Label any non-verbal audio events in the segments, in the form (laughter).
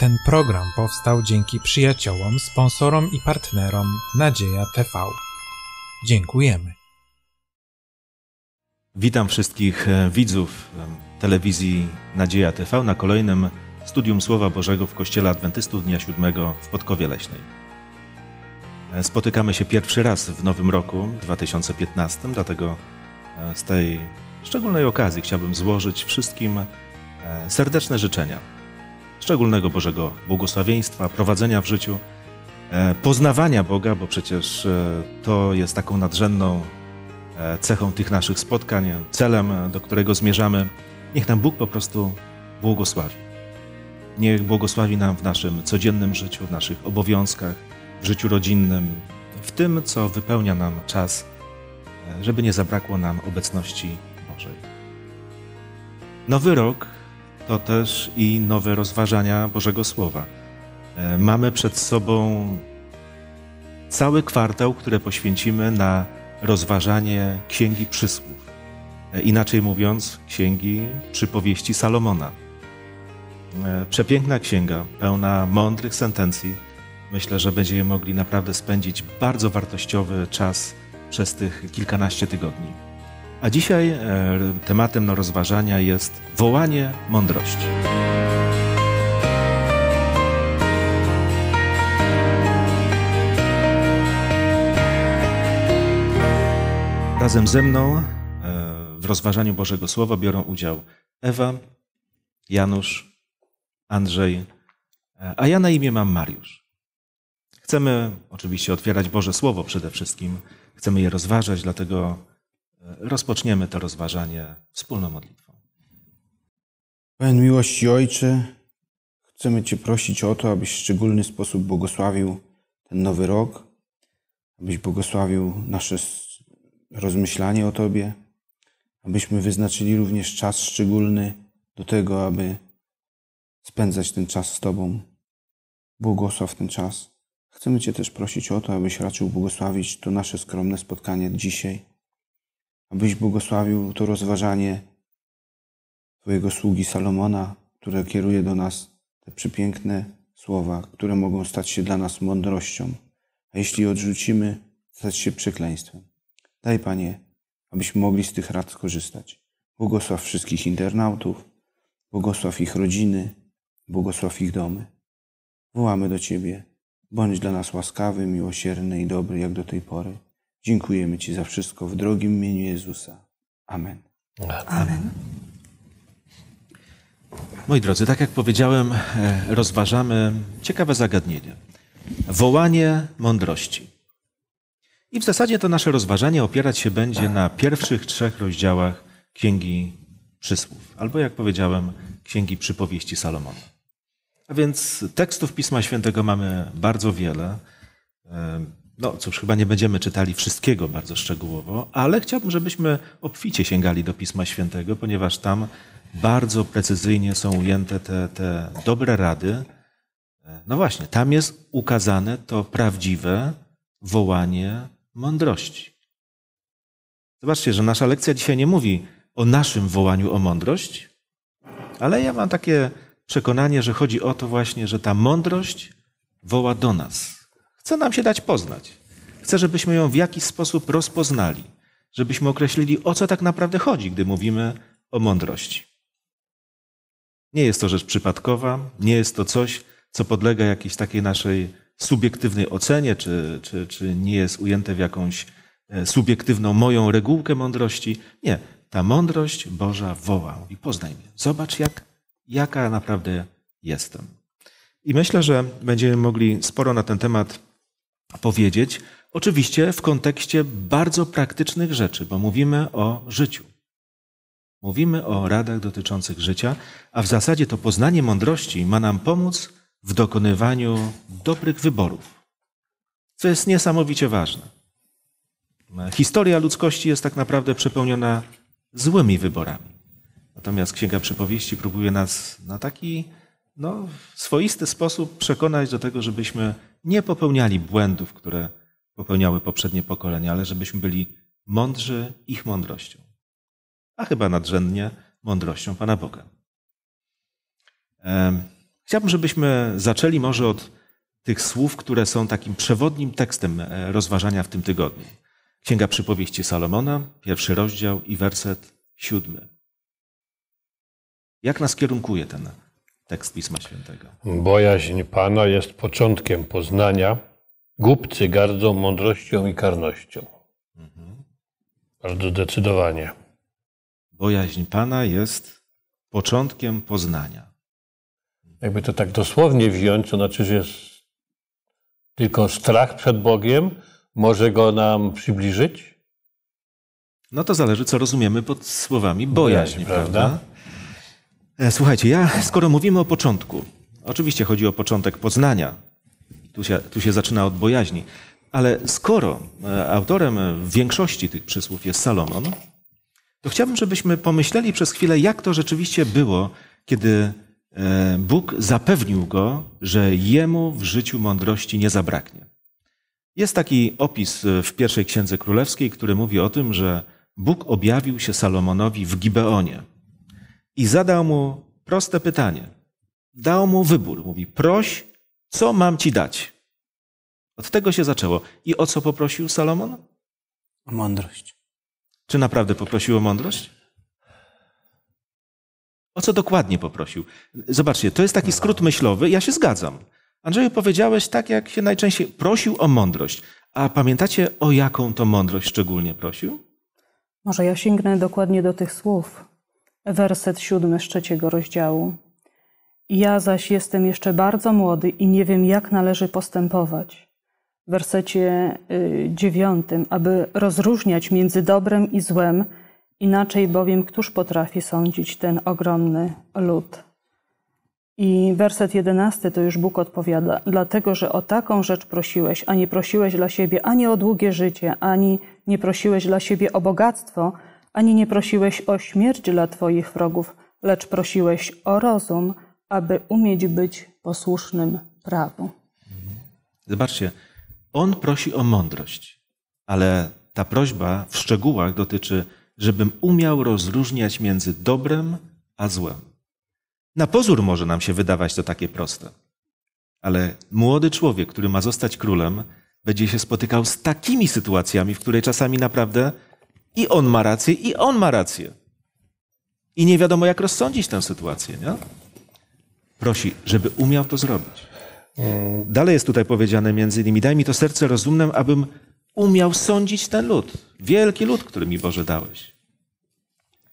Ten program powstał dzięki przyjaciołom, sponsorom i partnerom Nadzieja TV. Dziękujemy. Witam wszystkich e, widzów e, telewizji Nadzieja TV na kolejnym studium Słowa Bożego w Kościele Adwentystów Dnia Siódmego w Podkowie Leśnej. E, spotykamy się pierwszy raz w nowym roku 2015, dlatego z tej szczególnej okazji chciałbym złożyć wszystkim serdeczne życzenia szczególnego Bożego błogosławieństwa, prowadzenia w życiu, e, poznawania Boga, bo przecież e, to jest taką nadrzędną e, cechą tych naszych spotkań, celem, do którego zmierzamy. Niech nam Bóg po prostu błogosławi. Niech błogosławi nam w naszym codziennym życiu, w naszych obowiązkach, w życiu rodzinnym, w tym, co wypełnia nam czas, żeby nie zabrakło nam obecności Bożej. Nowy rok to też i nowe rozważania Bożego Słowa. E, mamy przed sobą cały kwartał, który poświęcimy na rozważanie Księgi Przysłów. E, inaczej mówiąc, Księgi Przypowieści Salomona. E, przepiękna księga, pełna mądrych sentencji. Myślę, że będziemy mogli naprawdę spędzić bardzo wartościowy czas przez tych kilkanaście tygodni. A dzisiaj e, tematem do rozważania jest wołanie mądrości. Razem ze mną e, w rozważaniu Bożego Słowa biorą udział Ewa, Janusz, Andrzej, e, a ja na imię mam Mariusz. Chcemy oczywiście otwierać Boże Słowo przede wszystkim, chcemy je rozważać, dlatego rozpoczniemy to rozważanie wspólną modlitwą. Pełen miłości Ojcze, chcemy Cię prosić o to, abyś w szczególny sposób błogosławił ten nowy rok, abyś błogosławił nasze rozmyślanie o Tobie, abyśmy wyznaczyli również czas szczególny do tego, aby spędzać ten czas z Tobą. Błogosław ten czas. Chcemy Cię też prosić o to, abyś raczył błogosławić to nasze skromne spotkanie dzisiaj abyś błogosławił to rozważanie Twojego sługi Salomona, które kieruje do nas te przepiękne słowa, które mogą stać się dla nas mądrością, a jeśli odrzucimy, stać się przekleństwem. Daj, Panie, abyśmy mogli z tych rad skorzystać. Błogosław wszystkich internautów, błogosław ich rodziny, błogosław ich domy. Wołamy do Ciebie, bądź dla nas łaskawy, miłosierny i dobry, jak do tej pory Dziękujemy Ci za wszystko w drogim imieniu Jezusa. Amen. Amen. Moi drodzy, tak jak powiedziałem, e, rozważamy ciekawe zagadnienie. Wołanie mądrości. I w zasadzie to nasze rozważanie opierać się będzie na pierwszych trzech rozdziałach Księgi Przysłów, albo jak powiedziałem, Księgi Przypowieści Salomona. A więc tekstów Pisma Świętego mamy bardzo wiele. E, no cóż, chyba nie będziemy czytali wszystkiego bardzo szczegółowo, ale chciałbym, żebyśmy obficie sięgali do Pisma Świętego, ponieważ tam bardzo precyzyjnie są ujęte te, te dobre rady. No właśnie, tam jest ukazane to prawdziwe wołanie mądrości. Zobaczcie, że nasza lekcja dzisiaj nie mówi o naszym wołaniu o mądrość, ale ja mam takie przekonanie, że chodzi o to właśnie, że ta mądrość woła do nas. Chce nam się dać poznać. Chce, żebyśmy ją w jakiś sposób rozpoznali, żebyśmy określili, o co tak naprawdę chodzi, gdy mówimy o mądrości. Nie jest to rzecz przypadkowa, nie jest to coś, co podlega jakiejś takiej naszej subiektywnej ocenie, czy, czy, czy nie jest ujęte w jakąś e, subiektywną moją regułkę mądrości. Nie, ta mądrość Boża woła. i poznaj mnie, zobacz, jak, jaka naprawdę jestem. I myślę, że będziemy mogli sporo na ten temat powiedzieć, oczywiście w kontekście bardzo praktycznych rzeczy, bo mówimy o życiu. Mówimy o radach dotyczących życia, a w zasadzie to poznanie mądrości ma nam pomóc w dokonywaniu dobrych wyborów, co jest niesamowicie ważne. Historia ludzkości jest tak naprawdę przepełniona złymi wyborami. Natomiast Księga Przypowieści próbuje nas na taki no, swoisty sposób przekonać do tego, żebyśmy nie popełniali błędów, które popełniały poprzednie pokolenia, ale żebyśmy byli mądrzy ich mądrością. A chyba nadrzędnie mądrością Pana Boga. Chciałbym, żebyśmy zaczęli może od tych słów, które są takim przewodnim tekstem e, rozważania w tym tygodniu. Księga Przypowieści Salomona, pierwszy rozdział i werset siódmy. Jak nas kierunkuje ten tekst Pisma Świętego. Bojaźń Pana jest początkiem poznania. Głupcy gardzą mądrością i karnością. Mhm. Bardzo zdecydowanie. Bojaźń Pana jest początkiem poznania. Jakby to tak dosłownie wziąć, to znaczy, że jest tylko strach przed Bogiem może go nam przybliżyć? No to zależy, co rozumiemy pod słowami bojaźń, bojaźń prawda? prawda? E, słuchajcie, ja, skoro mówimy o początku, oczywiście chodzi o początek poznania, tu się, tu się zaczyna od bojaźni, ale skoro e, autorem większości tych przysłów jest Salomon, to chciałbym, żebyśmy pomyśleli przez chwilę, jak to rzeczywiście było, kiedy e, Bóg zapewnił go, że jemu w życiu mądrości nie zabraknie. Jest taki opis w pierwszej księdze królewskiej, który mówi o tym, że Bóg objawił się Salomonowi w Gibeonie i zadał mu proste pytanie. Dał mu wybór. Mówi: Proś, co mam ci dać? Od tego się zaczęło. I o co poprosił Salomon? O mądrość. Czy naprawdę poprosił o mądrość? O co dokładnie poprosił? Zobaczcie, to jest taki skrót myślowy, ja się zgadzam. Andrzeju, powiedziałeś tak, jak się najczęściej prosił o mądrość. A pamiętacie, o jaką to mądrość szczególnie prosił? Może ja sięgnę dokładnie do tych słów werset siódmy z trzeciego rozdziału. Ja zaś jestem jeszcze bardzo młody i nie wiem, jak należy postępować. W wersecie y, dziewiątym, aby rozróżniać między dobrem i złem, inaczej bowiem któż potrafi sądzić ten ogromny lud. I werset jedenasty to już Bóg odpowiada, dlatego że o taką rzecz prosiłeś, a nie prosiłeś dla siebie ani o długie życie, ani nie prosiłeś dla siebie o bogactwo, ani nie prosiłeś o śmierć dla Twoich wrogów, lecz prosiłeś o rozum, aby umieć być posłusznym prawu. Zobaczcie, on prosi o mądrość, ale ta prośba w szczegółach dotyczy, żebym umiał rozróżniać między dobrem a złem. Na pozór może nam się wydawać to takie proste, ale młody człowiek, który ma zostać królem, będzie się spotykał z takimi sytuacjami, w której czasami naprawdę i on ma rację, i on ma rację. I nie wiadomo, jak rozsądzić tę sytuację. Nie? Prosi, żeby umiał to zrobić. Mm. Dalej jest tutaj powiedziane między innymi, daj mi to serce rozumne, abym umiał sądzić ten lud. Wielki lud, który mi Boże dałeś.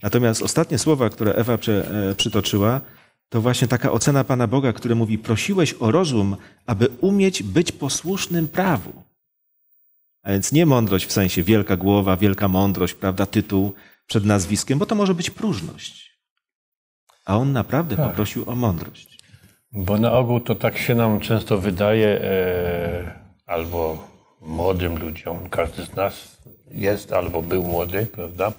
Natomiast ostatnie słowa, które Ewa e, przytoczyła, to właśnie taka ocena Pana Boga, który mówi: Prosiłeś o rozum, aby umieć być posłusznym prawu. A więc nie mądrość w sensie wielka głowa, wielka mądrość, prawda, tytuł przed nazwiskiem, bo to może być próżność. A on naprawdę tak. poprosił o mądrość. Bo na ogół to tak się nam często wydaje, e, albo młodym ludziom, każdy z nas jest albo był młody, prawda?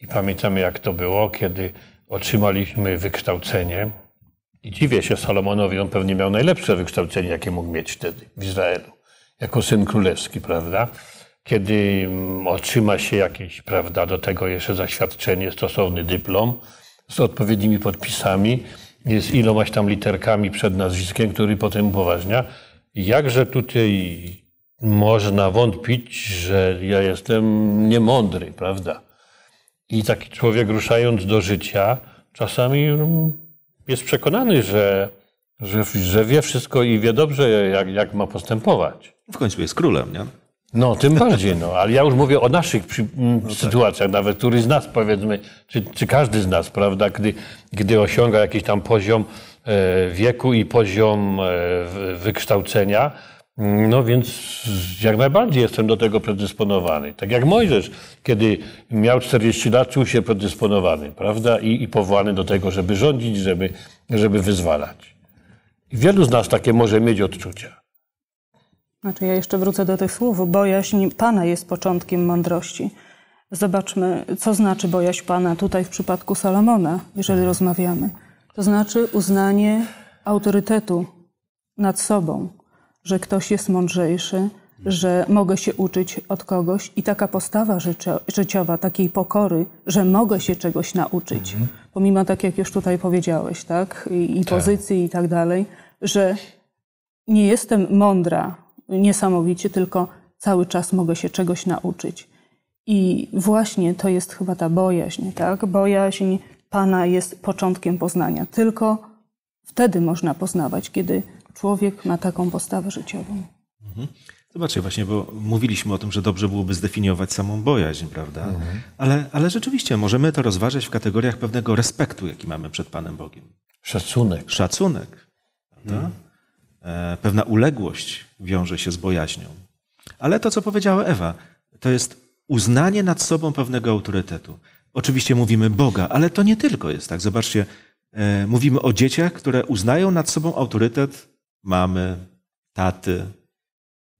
I pamiętamy, jak to było, kiedy otrzymaliśmy wykształcenie. I dziwię się Salomonowi, on pewnie miał najlepsze wykształcenie, jakie mógł mieć wtedy w Izraelu jako syn królewski, prawda? Kiedy mm, otrzyma się jakieś, prawda, do tego jeszcze zaświadczenie, stosowny dyplom z odpowiednimi podpisami, z ilomaś tam literkami przed nazwiskiem, który potem upoważnia. Jakże tutaj można wątpić, że ja jestem niemądry, prawda? I taki człowiek ruszając do życia, czasami mm, jest przekonany, że, że, że wie wszystko i wie dobrze, jak, jak ma postępować. W końcu jest królem, nie? No, tym bardziej, no. Ale ja już mówię o naszych przy, m, no tak. sytuacjach, tak. nawet który z nas, powiedzmy, czy, czy, każdy z nas, prawda, gdy, gdy osiąga jakiś tam poziom e, wieku i poziom e, wykształcenia, no więc jak najbardziej jestem do tego predysponowany. Tak jak Mojżesz, kiedy miał 40 lat, czuł się predysponowany, prawda, i, i powołany do tego, żeby rządzić, żeby, żeby wyzwalać. Wielu z nas takie może mieć odczucia. Znaczy, ja jeszcze wrócę do tych słów. Bojaźń Pana jest początkiem mądrości. Zobaczmy, co znaczy bojaźń Pana tutaj w przypadku Salomona, jeżeli rozmawiamy. To znaczy uznanie autorytetu nad sobą, że ktoś jest mądrzejszy, że mogę się uczyć od kogoś i taka postawa życiowa, takiej pokory, że mogę się czegoś nauczyć, mhm. pomimo tak jak już tutaj powiedziałeś, tak, i, i tak. pozycji i tak dalej, że nie jestem mądra niesamowicie, tylko cały czas mogę się czegoś nauczyć. I właśnie to jest chyba ta bojaźń, tak? Bojaźń Pana jest początkiem poznania. Tylko wtedy można poznawać, kiedy człowiek ma taką postawę życiową. Mhm. Zobaczcie właśnie, bo mówiliśmy o tym, że dobrze byłoby zdefiniować samą bojaźń, prawda? Mhm. Ale, ale rzeczywiście możemy to rozważać w kategoriach pewnego respektu, jaki mamy przed Panem Bogiem. Szacunek. Szacunek. Prawda? Mhm. E, pewna uległość wiąże się z bojaźnią. Ale to, co powiedziała Ewa, to jest uznanie nad sobą pewnego autorytetu. Oczywiście mówimy Boga, ale to nie tylko jest tak. Zobaczcie, e, mówimy o dzieciach, które uznają nad sobą autorytet mamy, taty.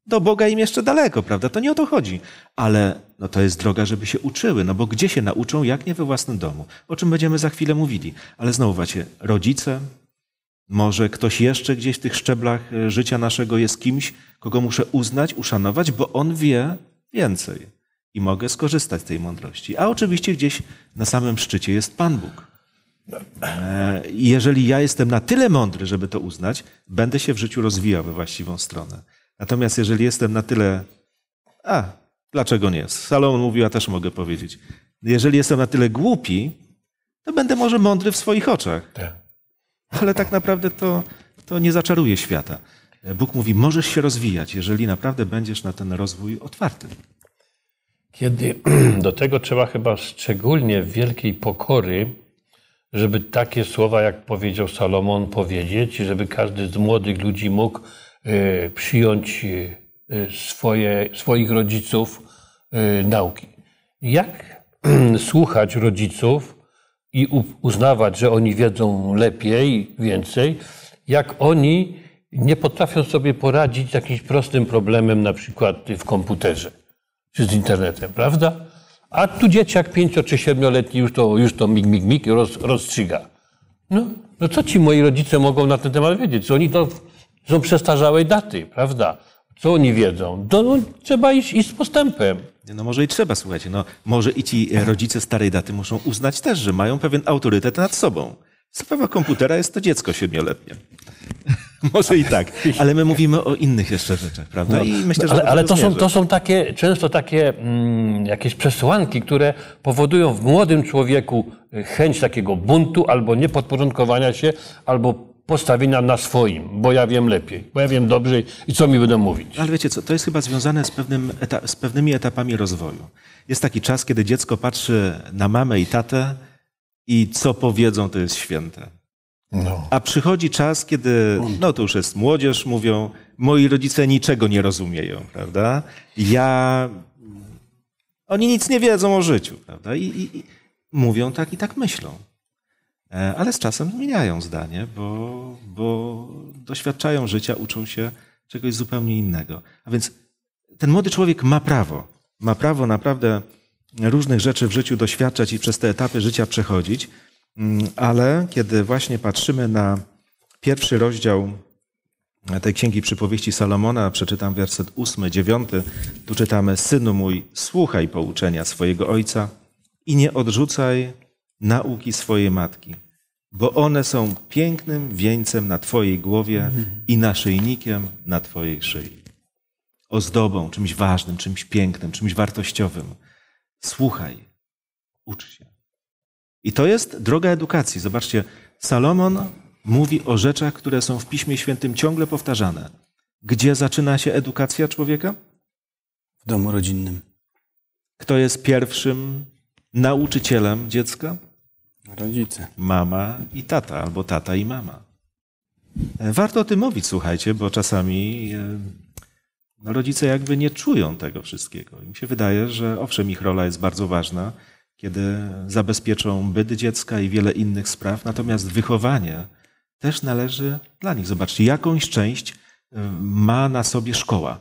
Do Boga im jeszcze daleko, prawda? To nie o to chodzi. Ale no, to jest droga, żeby się uczyły, no bo gdzie się nauczą, jak nie we własnym domu? O czym będziemy za chwilę mówili. Ale znowu, właśnie, rodzice, może ktoś jeszcze gdzieś w tych szczeblach e, życia naszego jest kimś, kogo muszę uznać, uszanować, bo on wie więcej i mogę skorzystać z tej mądrości. A oczywiście gdzieś na samym szczycie jest Pan Bóg. E, jeżeli ja jestem na tyle mądry, żeby to uznać, będę się w życiu rozwijał we właściwą stronę. Natomiast jeżeli jestem na tyle. A, dlaczego nie? Salomon mówiła, też mogę powiedzieć. Jeżeli jestem na tyle głupi, to będę może mądry w swoich oczach. Tak ale tak naprawdę to, to nie zaczaruje świata. Bóg mówi, możesz się rozwijać, jeżeli naprawdę będziesz na ten rozwój otwarty. Kiedy (clears throat) do tego trzeba chyba szczególnie wielkiej pokory, żeby takie słowa, jak powiedział Salomon, powiedzieć, żeby każdy z młodych ludzi mógł y, przyjąć y, y, swoje, swoich rodziców nauki. Jak (clears throat) słuchać rodziców, i uznawać, że oni wiedzą lepiej, więcej, jak oni nie potrafią sobie poradzić z jakimś prostym problemem, na przykład w komputerze czy z internetem, prawda? A tu dzieciak pięcio czy siedmioletni już to, już to mig, mig, mig roz, rozstrzyga. No, no co ci moi rodzice mogą na ten temat wiedzieć? Oni to są przestarzałej daty, prawda? Co oni wiedzą? To no, no, trzeba iść, iść z postępem. No może i trzeba, słuchajcie. No, może i ci rodzice starej daty muszą uznać też, że mają pewien autorytet nad sobą. Sprawa komputera jest to dziecko siedmioletnie. (laughs) Może i tak, ale my mówimy o innych jeszcze rzeczach, prawda? No, I myślę, że ale, ale to, są, to są takie, często takie mm, jakieś przesłanki, które powodują w młodym człowieku e, chęć takiego buntu albo niepodporządkowania się, albo postawi nam na swoim, bo ja wiem lepiej, bo ja wiem dobrze i co mi będą mówić. Ale wiecie co, to jest chyba związane z, pewnym eta- z pewnymi etapami rozwoju. Jest taki czas, kiedy dziecko patrzy na mamę i tatę i co powiedzą, to jest święte. No. A przychodzi czas, kiedy, no to już jest młodzież, mówią, moi rodzice niczego nie rozumieją, prawda? Ja. Oni nic nie wiedzą o życiu, prawda? I, i, i mówią tak i tak myślą. E, ale z czasem zmieniają zdanie, bo, bo doświadczają życia, uczą się czegoś zupełnie innego. A więc ten młody człowiek ma prawo, ma prawo naprawdę różnych rzeczy w życiu doświadczać i przez te etapy życia przechodzić, mm, ale kiedy właśnie patrzymy na pierwszy rozdział tej księgi przypowieści Salomona, przeczytam werset ósmy, dziewiąty, tu czytamy: Synu mój, słuchaj pouczenia swojego ojca i nie odrzucaj nauki swojej matki, bo one są pięknym wieńcem na Twojej głowie i naszyjnikiem na Twojej szyi. Ozdobą, czymś ważnym, czymś pięknym, czymś wartościowym. Słuchaj, ucz się. I to jest droga edukacji. Zobaczcie, Salomon mówi o rzeczach, które są w Piśmie Świętym ciągle powtarzane. Gdzie zaczyna się edukacja człowieka? W domu rodzinnym. Kto jest pierwszym nauczycielem dziecka? Rodzice. Mama i tata, albo tata i mama. E, warto o tym mówić, słuchajcie, bo czasami e, no, rodzice jakby nie czują tego wszystkiego. Im się wydaje, że owszem, ich rola jest bardzo ważna, kiedy zabezpieczą byt dziecka i wiele innych spraw, natomiast wychowanie też należy dla nich. Zobaczcie, jakąś część e, ma na sobie szkoła.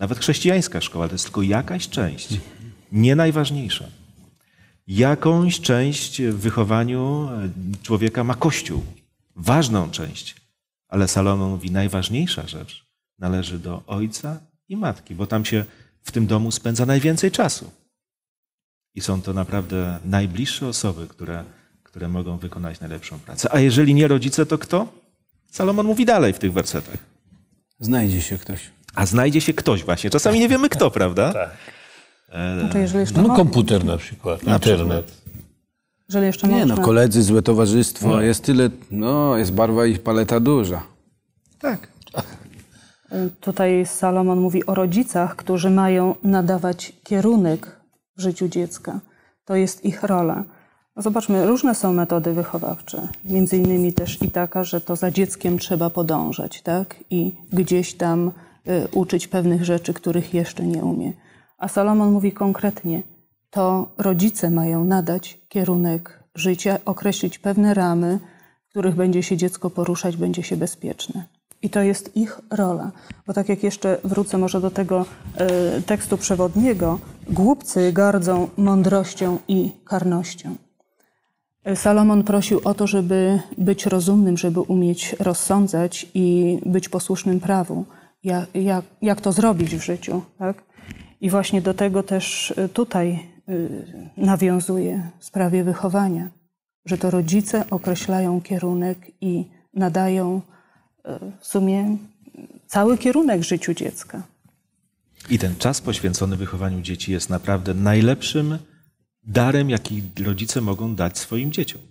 Nawet chrześcijańska szkoła to jest tylko jakaś część, nie najważniejsza jakąś część w wychowaniu e, człowieka ma Kościół. Ważną część. Ale Salomon mówi, najważniejsza rzecz należy do ojca i matki, bo tam się w tym domu spędza najwięcej czasu. I są to naprawdę najbliższe osoby, które, które mogą wykonać najlepszą pracę. A jeżeli nie rodzice, to kto? Salomon mówi dalej w tych wersetach. Znajdzie się ktoś. A znajdzie się ktoś właśnie. Czasami nie wiemy kto, prawda? Tak. Znaczy, jeżeli jeszcze no, komputer na przykład, na internet. Przykład. Jeżeli jeszcze nie, można. no koledzy, złe towarzystwo, no. jest tyle, no jest barwa i paleta duża. Tak. E, tutaj Salomon mówi o rodzicach, którzy mają nadawać kierunek w życiu dziecka. To jest ich rola. No zobaczmy, różne są metody wychowawcze. Między innymi też i taka, że to za dzieckiem trzeba podążać, tak? I gdzieś tam y, uczyć pewnych rzeczy, których jeszcze nie umie. A Salomon mówi konkretnie: to rodzice mają nadać kierunek życia, określić pewne ramy, w których będzie się dziecko poruszać, będzie się bezpieczne. I to jest ich rola. Bo tak jak jeszcze wrócę może do tego y, tekstu przewodniego, głupcy gardzą mądrością i karnością. E, Salomon prosił o to, żeby być rozumnym, żeby umieć rozsądzać i być posłusznym prawu. Jak, jak, jak to zrobić w życiu, tak? I właśnie do tego też y, tutaj y, nawiązuje w sprawie wychowania, że to rodzice określają kierunek i nadają y, w sumie cały kierunek życiu dziecka. I ten czas poświęcony wychowaniu dzieci jest naprawdę najlepszym darem, jaki rodzice mogą dać swoim dzieciom.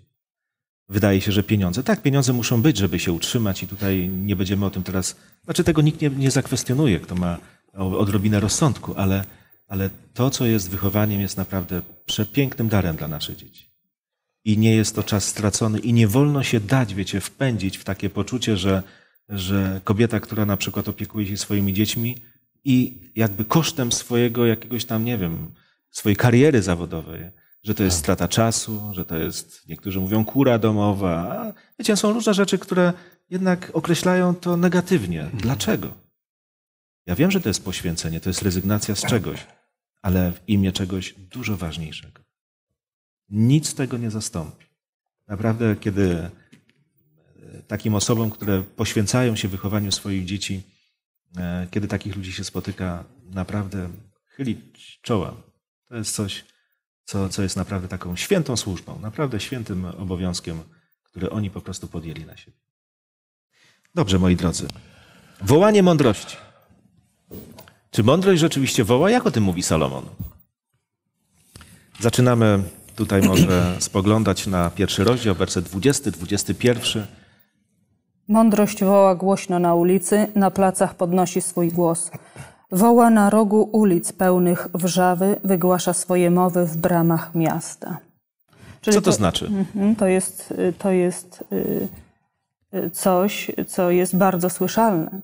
Wydaje się, że pieniądze. Tak, pieniądze muszą być, żeby się utrzymać, i tutaj nie będziemy o tym teraz. Znaczy, tego nikt nie, nie zakwestionuje, kto ma odrobinę rozsądku, ale, ale to, co jest wychowaniem, jest naprawdę przepięknym darem dla naszych dzieci. I nie jest to czas stracony, i nie wolno się dać, wiecie, wpędzić w takie poczucie, że, że kobieta, która na przykład opiekuje się swoimi dziećmi i jakby kosztem swojego jakiegoś tam, nie wiem, swojej kariery zawodowej, że to jest tak. strata czasu, że to jest, niektórzy mówią, kura domowa. Wiecie, są różne rzeczy, które jednak określają to negatywnie. Mhm. Dlaczego? Ja wiem, że to jest poświęcenie, to jest rezygnacja z czegoś, ale w imię czegoś dużo ważniejszego. Nic tego nie zastąpi. Naprawdę, kiedy e, takim osobom, które poświęcają się wychowaniu swoich dzieci, e, kiedy takich ludzi się spotyka, naprawdę chylić czoła. To jest coś, co, co jest naprawdę taką świętą służbą, naprawdę świętym obowiązkiem, który oni po prostu podjęli na siebie. Dobrze, moi drodzy. Wołanie mądrości. Czy mądrość rzeczywiście woła? Jak o tym mówi Salomon? Zaczynamy tutaj (clears throat) może spoglądać na pierwszy rozdział, werset 20, 21. Mądrość woła głośno na ulicy, na placach podnosi swój głos. Woła na rogu ulic pełnych wrzawy, wygłasza swoje mowy w bramach miasta. Czyli co to, to znaczy? Mhm, to jest, y, to jest y, y, coś, co jest bardzo słyszalne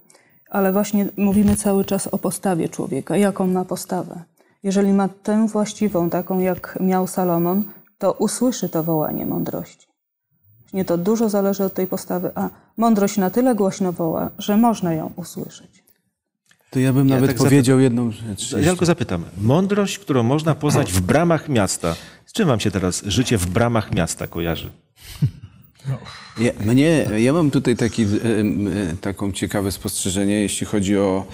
ale właśnie mówimy cały czas o postawie człowieka, jaką ma postawę. Jeżeli ma tę właściwą, taką jak miał Salomon, to usłyszy to wołanie mądrości. Nie to dużo zależy od tej postawy, a mądrość na tyle głośno woła, że można ją usłyszeć. To ja bym ja nawet tak powiedział zapy... jedną rzecz. Ja tylko zapytam. Mądrość, którą można poznać w bramach miasta. Z czym wam się teraz życie w bramach miasta kojarzy? No. Ja, mnie, no ja mam tutaj taki, e, e, taką ciekawe spostrzeżenie, jeśli chodzi o,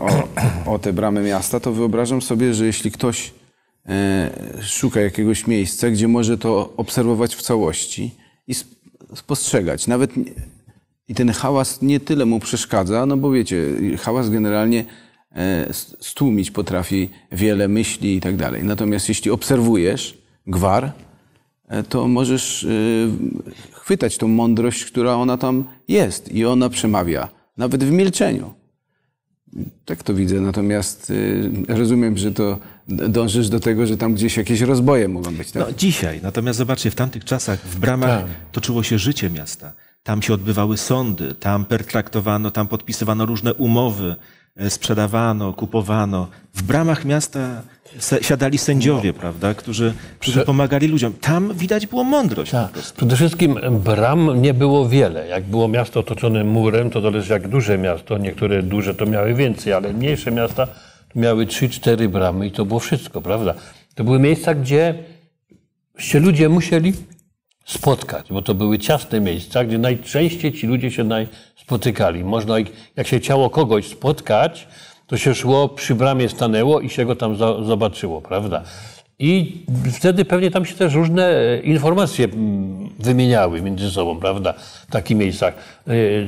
o, o te bramy miasta, to wyobrażam sobie, że jeśli ktoś e, szuka jakiegoś miejsca, gdzie może to obserwować w całości i spostrzegać. Nawet i ten hałas nie tyle mu przeszkadza, no bo wiecie, hałas generalnie stłumić potrafi wiele myśli i tak dalej. Natomiast jeśli obserwujesz gwar, E, to możesz e, chwytać tą mądrość, która ona tam jest i ona przemawia, nawet w milczeniu. Tak to widzę, natomiast e, rozumiem, że to dążysz do tego, że tam gdzieś jakieś rozboje mogą być. Tak? No dzisiaj, natomiast zobaczcie, w tamtych czasach w bramach tam. toczyło się życie miasta. Tam się odbywały sądy, tam pertraktowano, tam podpisywano różne umowy, sprzedawano, kupowano. W bramach miasta siadali sędziowie, no. prawda, którzy, którzy Prze... pomagali ludziom. Tam widać było mądrość. Tak. Przede wszystkim bram nie było wiele. Jak było miasto otoczone murem, to zależy jak duże miasto. Niektóre duże to miały więcej, ale mniejsze miasta miały 3-4 bramy i to było wszystko, prawda? To były miejsca, gdzie się ludzie musieli spotkać, bo to były ciasne miejsca, gdzie najczęściej ci ludzie się spotykali. Można, ich, jak się chciało kogoś spotkać, to się szło, przy bramie stanęło i się go tam zobaczyło, prawda? I wtedy pewnie tam się też różne e, informacje mm, wymieniały między sobą, prawda? W takich miejscach.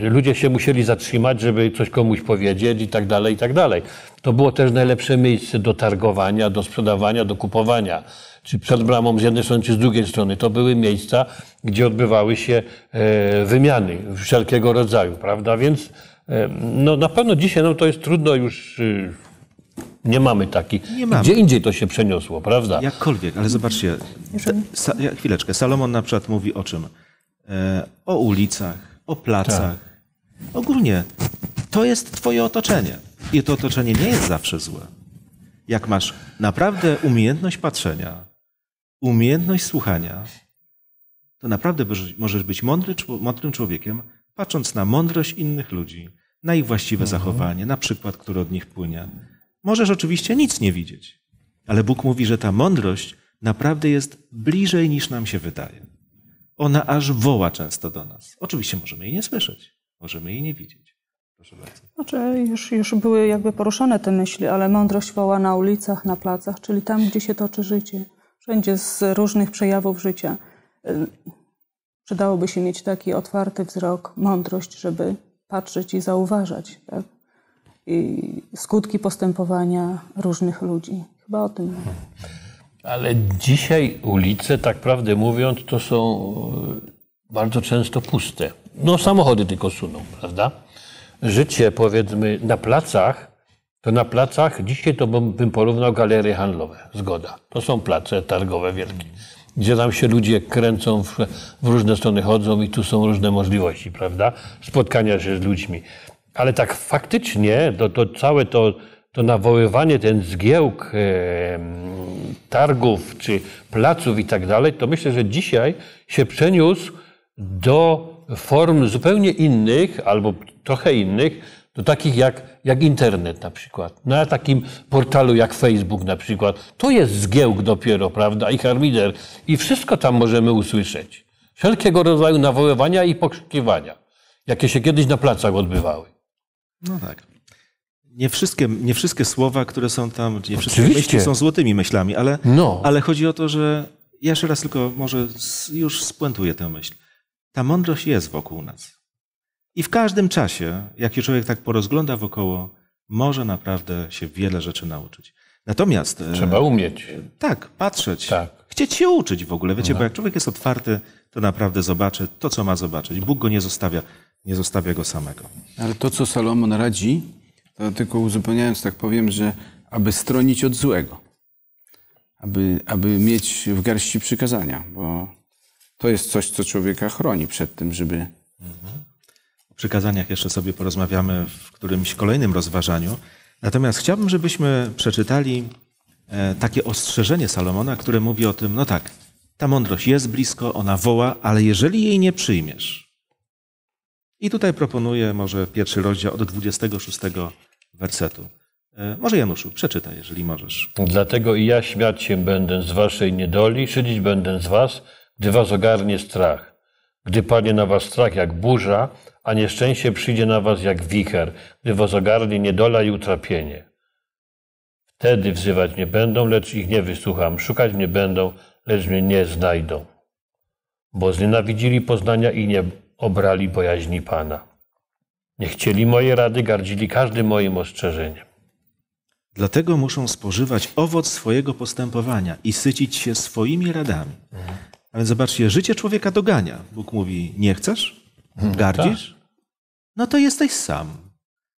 E, ludzie się musieli zatrzymać, żeby coś komuś powiedzieć i tak dalej, i tak dalej. To było też najlepsze miejsce do targowania, do sprzedawania, do kupowania. Czy przed bramą z jednej strony, czy z drugiej strony. To były miejsca, gdzie odbywały się e, wymiany wszelkiego rodzaju, prawda? Więc no na pewno dzisiaj no, to jest trudno już y, nie mamy takich. Nie mamy. Gdzie indziej to się przeniosło, prawda? Jakkolwiek, ale zobaczcie. Te, chwileczkę. Salomon na przykład mówi o czym? E, o ulicach, o placach. Tak. Ogólnie to jest twoje otoczenie. I to otoczenie nie jest zawsze złe. Jak masz naprawdę umiejętność patrzenia, umiejętność słuchania, to naprawdę możesz być mądry, mądrym człowiekiem, patrząc na mądrość innych ludzi, na ich właściwe mhm. zachowanie, na przykład, który od nich płynie. Możesz oczywiście nic nie widzieć, ale Bóg mówi, że ta mądrość naprawdę jest bliżej niż nam się wydaje. Ona aż woła często do nas. Oczywiście możemy jej nie słyszeć, możemy jej nie widzieć. Proszę bardzo. Znaczy, już, już były jakby poruszone te myśli, ale mądrość woła na ulicach, na placach, czyli tam, gdzie się toczy życie. Wszędzie z różnych przejawów życia. Y, przydałoby się mieć taki otwarty wzrok, mądrość, żeby patrzeć i zauważać tak? I skutki postępowania różnych ludzi. Chyba o tym Ale dzisiaj ulice, tak prawdę mówiąc, to są e, bardzo często puste. No, samochody tylko suną, prawda? Życie, powiedzmy, na placach, to na placach, dzisiaj to bym, porównał galerie handlowe. Zgoda. To są place targowe wielkie gdzie nam się ludzie kręcą, w, w różne strony chodzą i tu są różne możliwości, prawda? Spotkania się z ludźmi. Ale tak faktycznie to, to całe to, to nawoływanie ten zgiełk targów czy placów i tak dalej, to myślę, że dzisiaj się przeniósł do form zupełnie innych albo trochę innych, do takich jak, jak internet na przykład, na takim portalu jak Facebook na przykład. To jest zgiełk dopiero, prawda, i harmider. I wszystko tam możemy usłyszeć. Wszelkiego rodzaju nawoływania i pokrzykiwania, jakie się kiedyś na placach odbywały. No tak. Nie wszystkie, nie wszystkie słowa, które są tam, nie Oczywiście. wszystkie myśli są złotymi myślami, ale, no. ale chodzi o to, że ja jeszcze raz tylko może już spuentuję tę myśl. Ta mądrość jest wokół nas. I w każdym czasie, jak się człowiek tak porozgląda wokoło, może naprawdę się wiele rzeczy nauczyć. Natomiast. E, Trzeba umieć. Tak, patrzeć. Tak. Chcieć się uczyć w ogóle. Wiecie, no. bo jak człowiek jest otwarty, to naprawdę zobaczy to, co ma zobaczyć. Bóg go nie zostawia, nie zostawia go samego. Ale to, co Salomon radzi, to tylko uzupełniając, tak powiem, że aby stronić od złego, aby, aby mieć w garści przykazania, bo to jest coś, co człowieka chroni przed tym, żeby mhm przykazaniach jeszcze sobie porozmawiamy w którymś kolejnym rozważaniu. Natomiast chciałbym, żebyśmy przeczytali e, takie ostrzeżenie Salomona, które mówi o tym, no tak, ta mądrość jest blisko, ona woła, ale jeżeli jej nie przyjmiesz. I tutaj proponuję może pierwszy rozdział od 26 wersetu. E, może Januszu, przeczytaj, jeżeli możesz. Dlatego i ja śmiać się będę z waszej niedoli, szydzić będę z was, gdy was ogarnie strach. Gdy padnie na was strach jak burza, a nieszczęście przyjdzie na was jak wicher, gdy was ogarnie niedola i utrapienie. Wtedy wzywać nie będą, lecz ich nie wysłucham. Szukać mnie będą, lecz mnie nie znajdą. Bo znienawidzili poznania i nie obrali bojaźni Pana. Nie chcieli mojej rady, gardzili każdy moim ostrzeżeniem. Dlatego muszą spożywać owoc swojego postępowania i sycić się swoimi radami. Mhm. Ale zobaczcie, życie człowieka dogania. Bóg mówi, nie chcesz? Hmm, Gardzisz? Tak. No to jesteś sam.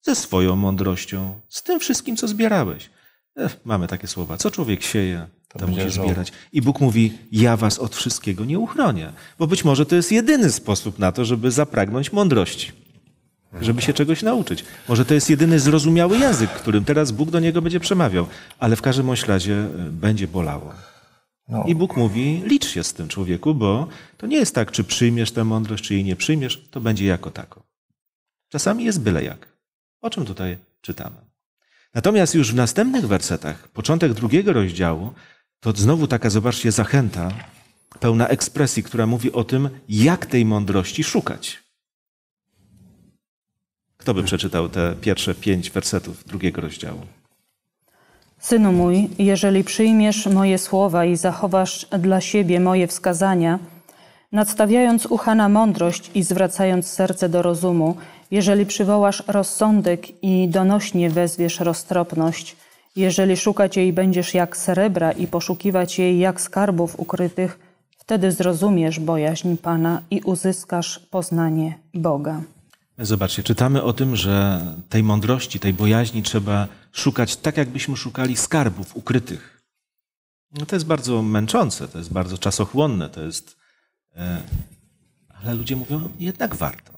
Ze swoją mądrością, z tym wszystkim, co zbierałeś. Ech, mamy takie słowa. Co człowiek sieje, to, to musisz zbierać. I Bóg mówi, ja was od wszystkiego nie uchronię. Bo być może to jest jedyny sposób na to, żeby zapragnąć mądrości. Hmm. Żeby się czegoś nauczyć. Może to jest jedyny zrozumiały język, którym teraz Bóg do niego będzie przemawiał. Ale w każdym razie y, będzie bolało. No. I Bóg mówi, licz się z tym człowieku, bo to nie jest tak, czy przyjmiesz tę mądrość, czy jej nie przyjmiesz, to będzie jako tako. Czasami jest byle jak. O czym tutaj czytamy. Natomiast już w następnych wersetach, początek drugiego rozdziału, to znowu taka, zobaczcie, zachęta pełna ekspresji, która mówi o tym, jak tej mądrości szukać. Kto by przeczytał te pierwsze pięć wersetów drugiego rozdziału? Synu mój, jeżeli przyjmiesz moje słowa i zachowasz dla siebie moje wskazania, nadstawiając ucha na mądrość i zwracając serce do rozumu, jeżeli przywołasz rozsądek i donośnie wezwiesz roztropność, jeżeli szukać jej będziesz jak srebra i poszukiwać jej jak skarbów ukrytych, wtedy zrozumiesz bojaźń Pana i uzyskasz poznanie Boga. Zobaczcie, czytamy o tym, że tej mądrości, tej bojaźni trzeba szukać tak, jakbyśmy szukali skarbów ukrytych. No to jest bardzo męczące, to jest bardzo czasochłonne, to jest. E, ale ludzie mówią, jednak warto.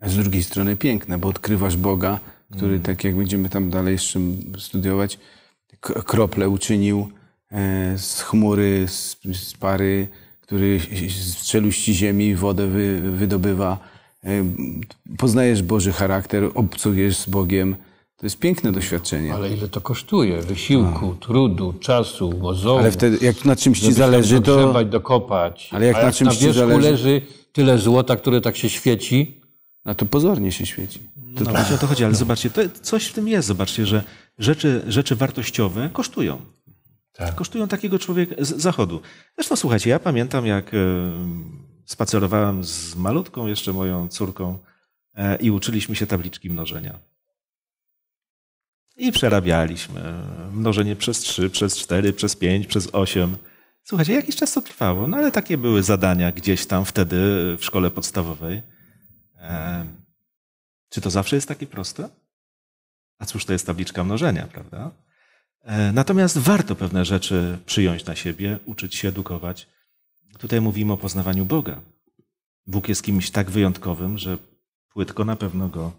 A z drugiej strony piękne, bo odkrywasz Boga, który, mm. tak jak będziemy tam dalej jeszcze studiować, krople uczynił e, z chmury, z, pary, który z czeluści ziemi wodę wydobywa poznajesz Boży charakter, obcujesz z Bogiem. To jest piękne doświadczenie. Ale ile to kosztuje? Wysiłku, no. trudu, czasu, mozołu. Ale wtedy, jak na czymś ci zależy, to... Dogrzebać, dokopać. Ale jak, A na, jak czymś na ci zależy... leży tyle złota, które tak się świeci... No to pozornie się świeci. To no właśnie o to chodzi, ale no. zobaczcie, to, coś w tym jest. Zobaczcie, że rzeczy, rzeczy wartościowe kosztują. Tak. Kosztują takiego człowieka z zachodu. Zresztą słuchajcie, ja pamiętam jak... Yy spacerowałem z malutką jeszcze moją córką e, i uczyliśmy się tabliczki mnożenia. I przerabialiśmy mnożenie przez 3, przez 4, przez 5, przez 8. Słuchajcie, jakiś czas to trwało, no ale takie były zadania gdzieś tam wtedy w szkole podstawowej. E, czy to zawsze jest takie proste? A cóż to jest tabliczka mnożenia, prawda? E, natomiast warto pewne rzeczy przyjąć na siebie, uczyć się, edukować. Tutaj mówimy o poznawaniu Boga. Bóg jest kimś tak wyjątkowym, że płytko na pewno go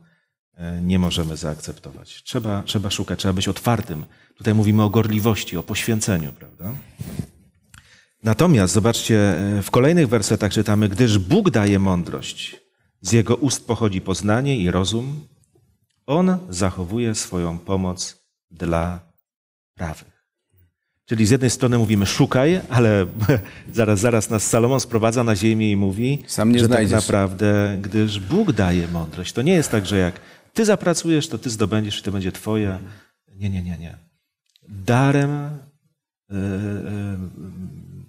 e, nie możemy zaakceptować. Trzeba, trzeba szukać, trzeba być otwartym. Tutaj mówimy o gorliwości, o poświęceniu, prawda? Natomiast zobaczcie, e, w kolejnych wersetach czytamy, gdyż Bóg daje mądrość, z Jego ust pochodzi poznanie i rozum, On zachowuje swoją pomoc dla prawych. Czyli z jednej strony mówimy szukaj, ale (laughs) zaraz, zaraz nas Salomon sprowadza na ziemię i mówi, Sam nie że tak znajdziesz. tak naprawdę, gdyż Bóg daje mądrość. To nie jest tak, że jak ty zapracujesz, to ty zdobędziesz i to będzie twoje. Nie, nie, nie, nie. Darem, yy, yy,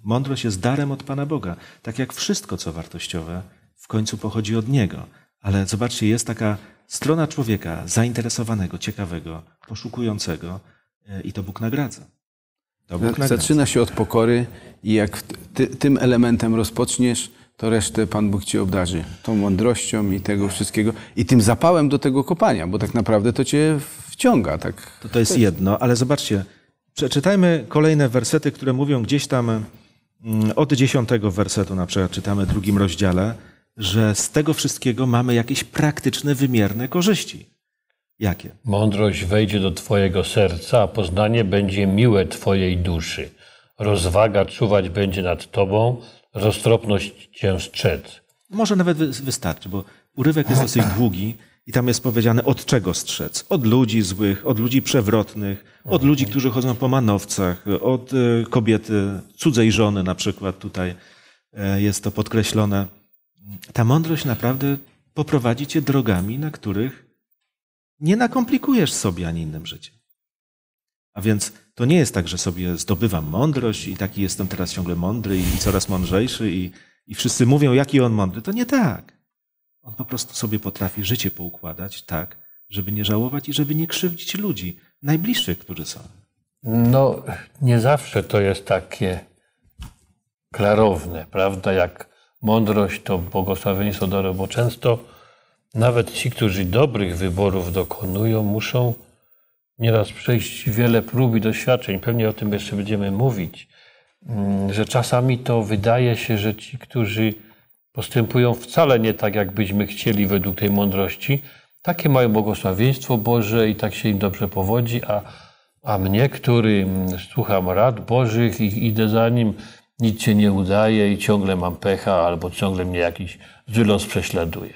mądrość jest darem od Pana Boga. Tak jak wszystko, co wartościowe, w końcu pochodzi od Niego. Ale zobaczcie, jest taka strona człowieka zainteresowanego, ciekawego, poszukującego e, i to Bóg nagradza. Zaczyna się od pokory i jak ty, tym elementem rozpoczniesz, to resztę Pan Bóg ci obdarzy. Tą mądrością i tego wszystkiego. I tym zapałem do tego kopania, bo tak naprawdę to cię wciąga. Tak. To, to jest jedno, ale zobaczcie, przeczytajmy kolejne wersety, które mówią gdzieś tam mm, od dziesiątego wersetu na przykład czytamy w drugim rozdziale, że z tego wszystkiego mamy jakieś praktyczne, wymierne korzyści. Jakie? Mądrość wejdzie do Twojego serca, a poznanie będzie miłe Twojej duszy. Rozwaga czuwać będzie nad Tobą, roztropność Cię strzec. Może nawet wystarczy, bo urywek jest dosyć (laughs) długi i tam jest powiedziane od czego strzec. Od ludzi złych, od ludzi przewrotnych, od ludzi, mhm. którzy chodzą po manowcach, od e, kobiety, cudzej żony na przykład tutaj e, jest to podkreślone. Ta mądrość naprawdę poprowadzi Cię drogami, na których nie nakomplikujesz sobie ani innym życiem. A więc to nie jest tak, że sobie zdobywam mądrość i taki jestem teraz ciągle mądry i coraz mądrzejszy i, i wszyscy mówią, jaki on mądry. To nie tak. On po prostu sobie potrafi życie poukładać tak, żeby nie żałować i żeby nie krzywdzić ludzi, najbliższych, którzy są. No, nie zawsze to jest takie klarowne, prawda? Jak mądrość to błogosławieństwo dobre, bo często nawet ci, którzy dobrych wyborów dokonują, muszą nieraz przejść wiele prób i doświadczeń. Pewnie o tym jeszcze będziemy mówić, mm, że czasami to wydaje się, że ci, którzy postępują wcale nie tak, jak byśmy chcieli według tej mądrości, takie mają błogosławieństwo Boże i tak się im dobrze powodzi, a, a mnie, który mm, słucham rad Bożych i idę za nim, nic się nie udaje i ciągle mam pecha albo ciągle mnie jakiś zły los prześladuje.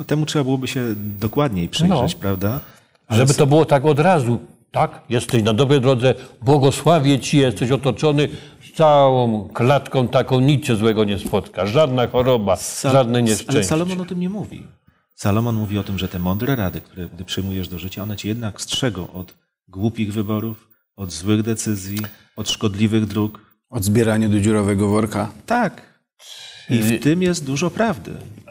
No, temu trzeba byłoby się dokładniej no. przyjrzeć, no. prawda? Ale Żeby to było tak od razu. Tak, jesteś na dobrej drodze, błogosławię Ci, jesteś otoczony całą klatką taką, nic się złego nie spotka. Żadna choroba, Sal żadne nieszczęście. Ale Salomon o tym nie mówi. Salomon mówi o tym, że te mądre rady, które gdy przyjmujesz do życia, one Cię jednak strzegą od głupich wyborów, od złych decyzji, od szkodliwych dróg. Od zbierania do dziurowego worka. Tak. I w y- tym jest dużo prawdy.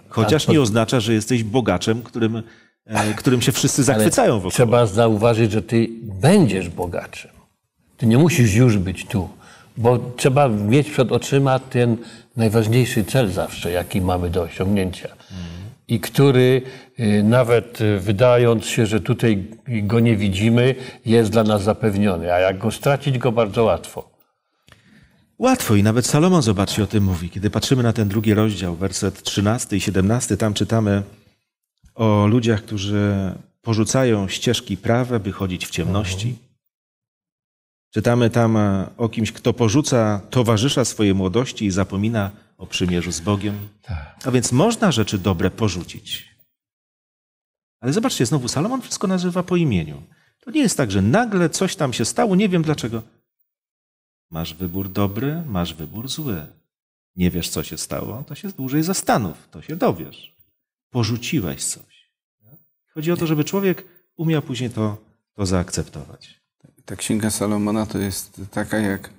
Chociaż tak, nie oznacza, że jesteś bogaczem, którym, e, którym się wszyscy zachwycają wokół. Trzeba zauważyć, że ty będziesz bogaczem. Ty nie musisz już być tu, bo trzeba mieć przed oczyma ten najważniejszy cel zawsze, jaki mamy do osiągnięcia. i który y, nawet wydając się, że tutaj go nie widzimy, jest dla nas zapewniony, a jak go stracić, go bardzo łatwo. Łatwo i nawet Salomon, zobaczcie, o tym mówi. Kiedy patrzymy na ten drugi rozdział, werset 13 i 17, tam czytamy o ludziach, którzy porzucają ścieżki prawe, by chodzić w ciemności. Czytamy tam o kimś, kto porzuca towarzysza swojej młodości i zapomina o przymierzu z Bogiem. Tak. A więc można rzeczy dobre porzucić. Ale zobaczcie, znowu Salomon wszystko nazywa po imieniu. To nie jest tak, że nagle coś tam się stało, nie wiem dlaczego. Masz wybór dobry, masz wybór zły. Nie wiesz, co się stało, to się dłużej zastanów, to się dowiesz. Porzuciłeś coś. Chodzi o to, żeby człowiek umiał później to, to zaakceptować. Ta księga Salomona to jest taka, jak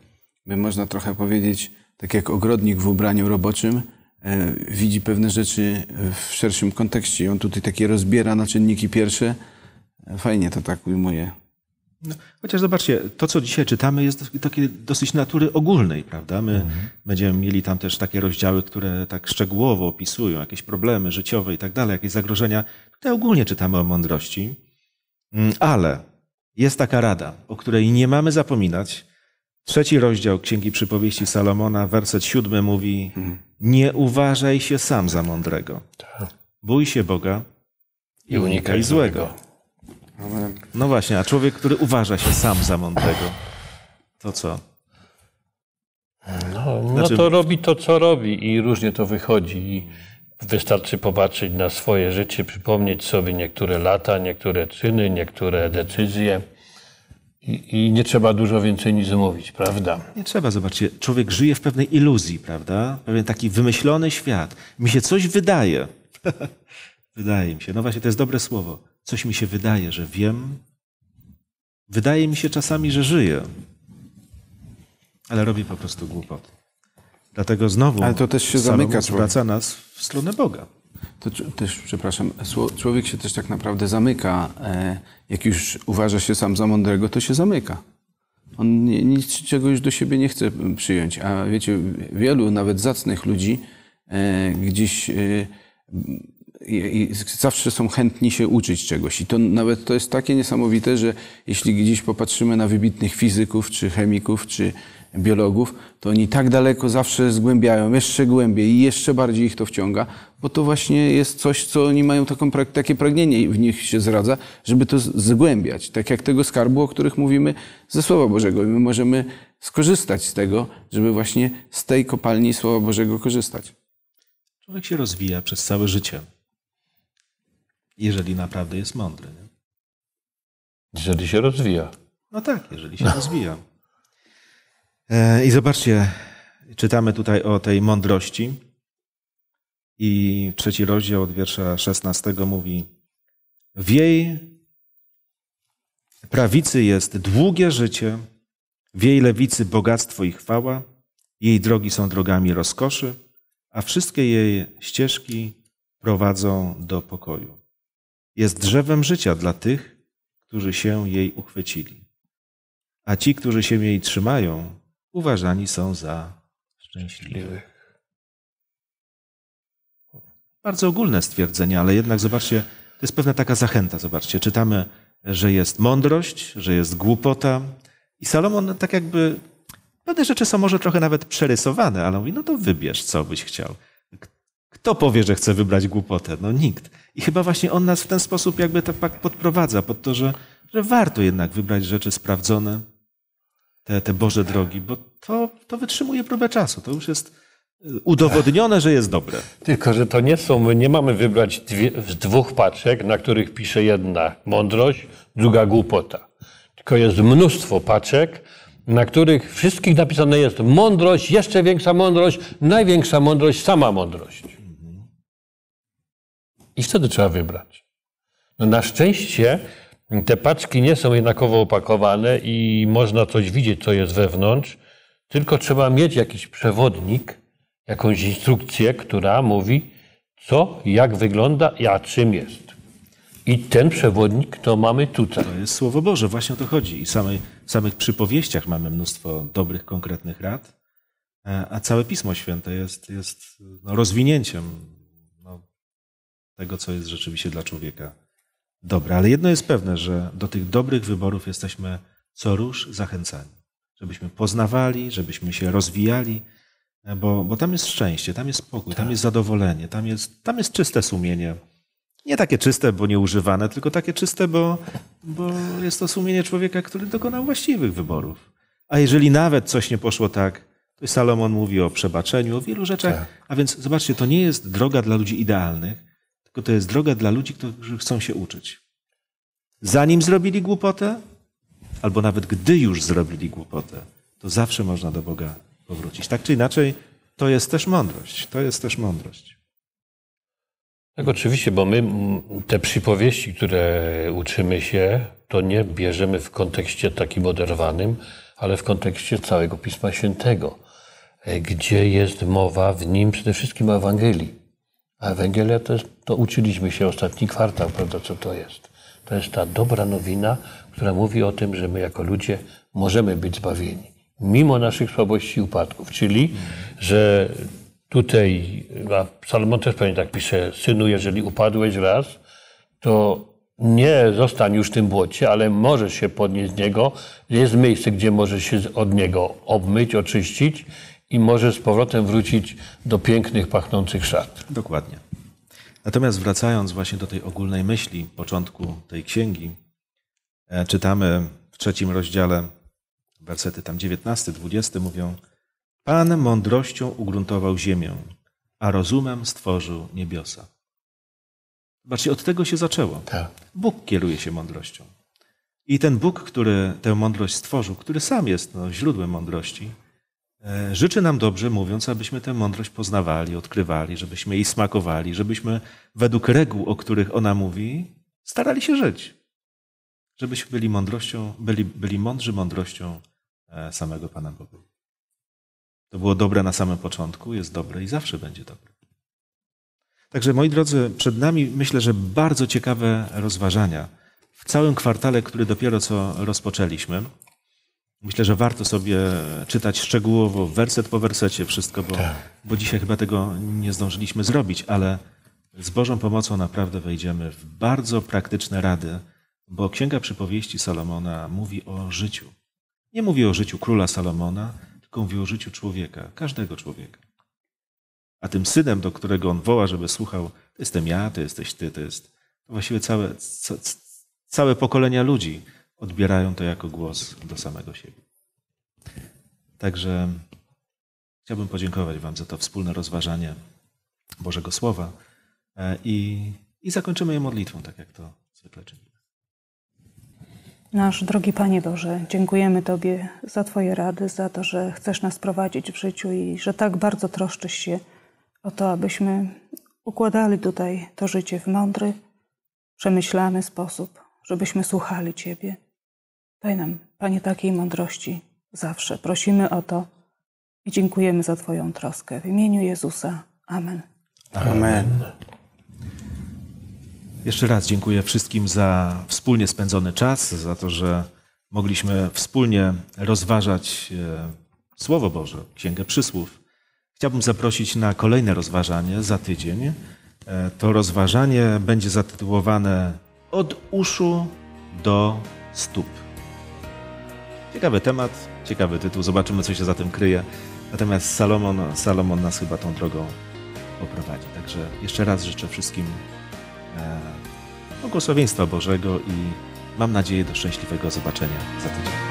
by można trochę powiedzieć, tak jak ogrodnik w ubraniu roboczym e, widzi pewne rzeczy w szerszym kontekście. On tutaj takie rozbiera na czynniki pierwsze. E, fajnie to tak ujmuje. No, chociaż zobaczcie, to co dzisiaj czytamy jest takie dosyć natury ogólnej, prawda? My mhm. będziemy mieli tam też takie rozdziały, które tak szczegółowo opisują jakieś problemy życiowe i tak dalej, jakieś zagrożenia. Tutaj ogólnie czytamy o mądrości, mm, ale jest taka rada, o której nie mamy zapominać. Trzeci rozdział Księgi Przypowieści Salomona, werset siódmy mówi: mhm. Nie uważaj się sam za mądrego. Tak. Bój się Boga i unikaj złego. Amen. No właśnie, a człowiek, który uważa się sam za mądrego, to co? No, no to znaczy- robi to, co robi i różnie to wychodzi. I wystarczy popatrzeć na swoje życie, przypomnieć sobie niektóre lata, niektóre czyny, niektóre decyzje. I, I, nie trzeba dużo więcej nic mówić, prawda? Nie trzeba, zobaczcie, człowiek żyje w pewnej iluzji, prawda? Pewien taki wymyślony świat. Mi się coś wydaje. (laughs) wydaje mi się, no właśnie, to jest dobre słowo coś mi się wydaje, że wiem. Wydaje mi się czasami, że żyję, ale robię po prostu głupoty. Dlatego znowu ale to też się zamyka, zwraca nas w stronę Boga. To też, przepraszam, człowiek się też tak naprawdę zamyka. E, jak już uważa się sam za mądrego, to się zamyka. On nic już do siebie nie chce przyjąć. A wiecie, wielu nawet zacnych ludzi e, gdzieś e, i, zawsze są chętni się uczyć czegoś. I to nawet to jest takie niesamowite, że jeśli gdzieś popatrzymy na wybitnych fizyków, czy chemików, czy biologów, to oni tak daleko zawsze zgłębiają, jeszcze głębiej i jeszcze bardziej ich to wciąga, bo to właśnie jest coś, co oni mają taką, takie pragnienie i w nich się zradza, żeby to zgłębiać. Tak jak tego skarbu, o których mówimy ze Słowa Bożego. I my możemy skorzystać z tego, żeby właśnie z tej kopalni Słowa Bożego korzystać. Człowiek się rozwija przez całe życie. Jeżeli naprawdę jest mądry. Nie? Jeżeli się rozwija. No tak, jeżeli się no. rozwija. E, I zobaczcie, czytamy tutaj o tej mądrości. I trzeci rozdział od wiersza 16 mówi: W jej prawicy jest długie życie, w jej lewicy bogactwo i chwała, jej drogi są drogami rozkoszy, a wszystkie jej ścieżki prowadzą do pokoju. Jest drzewem życia dla tych, którzy się jej uchwycili. A ci, którzy się jej trzymają, uważani są za szczęśliwych. Bardzo ogólne stwierdzenie, ale jednak zobaczcie, to jest pewna taka zachęta. Zobaczcie, czytamy, że jest mądrość, że jest głupota. I Salomon tak jakby pewne rzeczy są może trochę nawet przerysowane, ale mówi, no to wybierz, co byś chciał. Kto powie, że chce wybrać głupotę? No nikt. I chyba właśnie on nas w ten sposób jakby tak podprowadza pod to, że, że warto jednak wybrać rzeczy sprawdzone, te, te Boże drogi, bo to, to wytrzymuje próbę czasu. To już jest y, udowodnione, że jest dobre. Tylko, że to nie są, my nie mamy wybrać dwie, z dwóch paczek, na których pisze jedna mądrość, druga głupota. Tylko jest mnóstwo paczek, na których wszystkich napisane jest mądrość, jeszcze większa mądrość, największa mądrość, sama mądrość. I wtedy trzeba wybrać. No na szczęście te paczki nie są jednakowo opakowane i można coś widzieć, co jest wewnątrz, tylko trzeba mieć jakiś przewodnik, jakąś instrukcję, która mówi, co, jak wygląda, a czym jest. I ten przewodnik to mamy tutaj. To jest Słowo Boże, właśnie o to chodzi. I same, w samych przypowieściach mamy mnóstwo dobrych, konkretnych rad, e, a całe Pismo Święte jest, jest no, rozwinięciem tego, co jest rzeczywiście dla człowieka dobre. Ale jedno jest pewne, że do tych dobrych wyborów jesteśmy co rusz zachęcani. Żebyśmy poznawali, żebyśmy się rozwijali, bo, bo tam jest szczęście, tam jest spokój, tak. tam jest zadowolenie, tam jest, tam jest czyste sumienie. Nie takie czyste, bo nieużywane, tylko takie czyste, bo, bo jest to sumienie człowieka, który dokonał właściwych wyborów. A jeżeli nawet coś nie poszło tak, to Salomon mówi o przebaczeniu, o wielu rzeczach. Tak. A więc zobaczcie, to nie jest droga dla ludzi idealnych, tylko to jest droga dla ludzi, którzy chcą się uczyć. Zanim zrobili głupotę, albo nawet gdy już zrobili głupotę, to zawsze można do Boga powrócić. Tak czy inaczej, to jest też mądrość. To jest też mądrość. Tak, oczywiście, bo my te przypowieści, które uczymy się, to nie bierzemy w kontekście takim oderwanym, ale w kontekście całego Pisma Świętego, e, gdzie jest mowa w nim przede wszystkim o Ewangelii. A Ewangelia to, jest, to uczyliśmy się ostatni kwartał, prawda, co to jest. To jest ta dobra nowina, która mówi o tym, że my jako ludzie możemy być zbawieni. Mimo naszych słabości i upadków. Czyli, że tutaj, a Salomon też pewnie tak pisze, synu, jeżeli upadłeś raz, to nie zostań już w tym błocie, ale możesz się podnieść z niego. Jest miejsce, gdzie możesz się od niego obmyć, oczyścić i może z powrotem wrócić do pięknych, pachnących szat. Dokładnie. Natomiast wracając właśnie do tej ogólnej myśli początku tej księgi, e, czytamy w trzecim rozdziale, wersety tam 19, 20 mówią: Pan mądrością ugruntował ziemię, a rozumem stworzył niebiosa. Zobaczcie, od tego się zaczęło. Tak. Bóg kieruje się mądrością. I ten Bóg, który tę mądrość stworzył, który sam jest no, źródłem mądrości, E, życzy nam dobrze, mówiąc, abyśmy tę mądrość poznawali, odkrywali, żebyśmy jej smakowali, żebyśmy według reguł, o których ona mówi, starali się żyć. Żebyśmy byli mądrością, byli, byli mądrzy mądrością e, samego Pana Boga. To było dobre na samym początku, jest dobre i zawsze będzie dobre. Także moi drodzy, przed nami myślę, że bardzo ciekawe rozważania. W całym kwartale, który dopiero co rozpoczęliśmy, Myślę, że warto sobie czytać szczegółowo, werset po wersecie wszystko, bo, tak. bo dzisiaj chyba tego nie zdążyliśmy zrobić, ale z Bożą pomocą naprawdę wejdziemy w bardzo praktyczne rady, bo Księga Przypowieści Salomona mówi o życiu. Nie mówi o życiu króla Salomona, tylko mówi o życiu człowieka, każdego człowieka. A tym synem, do którego on woła, żeby słuchał, to jestem ja, to jesteś ty, to jest to właściwie całe, całe pokolenia ludzi – odbierają to jako głos do samego siebie. Także chciałbym podziękować Wam za to wspólne rozważanie Bożego Słowa e, i, i zakończymy je modlitwą, tak jak to zwykle czynimy. Nasz drogi Panie Boże, dziękujemy Tobie za Twoje rady, za to, że chcesz nas prowadzić w życiu i że tak bardzo troszczysz się o to, abyśmy układali tutaj to życie w mądry, przemyślany sposób, żebyśmy słuchali Ciebie Daj nam, Panie, takiej mądrości zawsze. Prosimy o to i dziękujemy za Twoją troskę. W imieniu Jezusa. Amen. Amen. Jeszcze raz dziękuję wszystkim za wspólnie spędzony czas, za to, że mogliśmy wspólnie rozważać e, Słowo Boże, Księgę Przysłów. Chciałbym zaprosić na kolejne rozważanie za tydzień. E, to rozważanie będzie zatytułowane Od uszu do stóp. Ciekawy temat, ciekawy tytuł, zobaczymy co się za tym kryje. Natomiast Salomon, Salomon nas chyba tą drogą poprowadzi. Także jeszcze raz życzę wszystkim e, błogosławieństwa Bożego i mam nadzieję do szczęśliwego zobaczenia za tydzień.